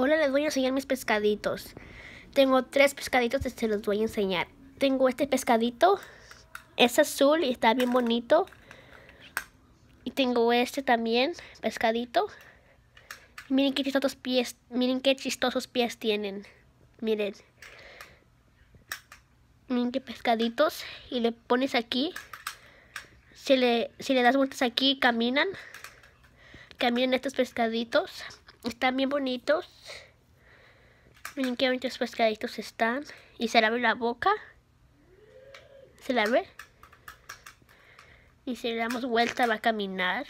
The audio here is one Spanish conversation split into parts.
Hola, les voy a enseñar mis pescaditos. Tengo tres pescaditos que se los voy a enseñar. Tengo este pescadito. Es azul y está bien bonito. Y tengo este también, pescadito. miren qué chistosos pies, miren qué chistosos pies tienen. Miren. Miren qué pescaditos. Y le pones aquí. Si le, si le das vueltas aquí, caminan. Caminan estos pescaditos. Están bien bonitos. Miren qué bonitos pescaditos están. Y se le abre la boca. Se la abre. Y si le damos vuelta va a caminar.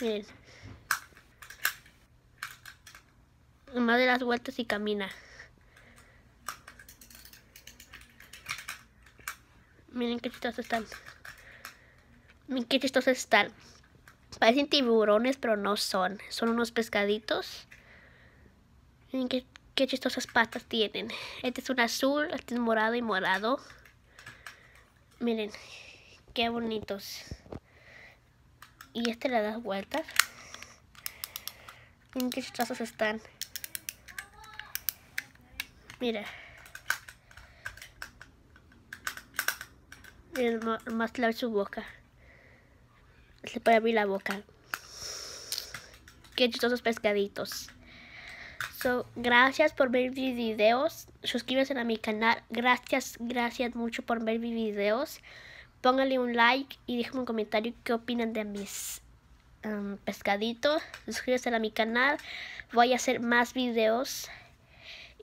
Miren. Más de las vueltas y camina. Miren qué chistosos están. Miren qué chistosos están. Parecen tiburones, pero no son. Son unos pescaditos. Miren qué, chistosas patas tienen. Este es un azul, este es morado y morado. Miren, qué bonitos. Y este le das vueltas. Miren qué chistosos están. Mira. El más clave su boca se puede abrir la boca. Qué chistosos pescaditos. So, gracias por ver mis videos. Suscríbanse a mi canal. Gracias, gracias mucho por ver mis videos. póngale un like y déjenme un comentario qué opinan de mis um, pescaditos. Suscríbanse a mi canal. Voy a hacer más videos.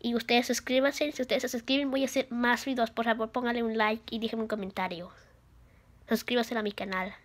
Y ustedes suscríbanse. Si ustedes se suscriben, voy a hacer más videos. Por favor, póngale un like y déjenme un comentario. Suscríbanse a mi canal.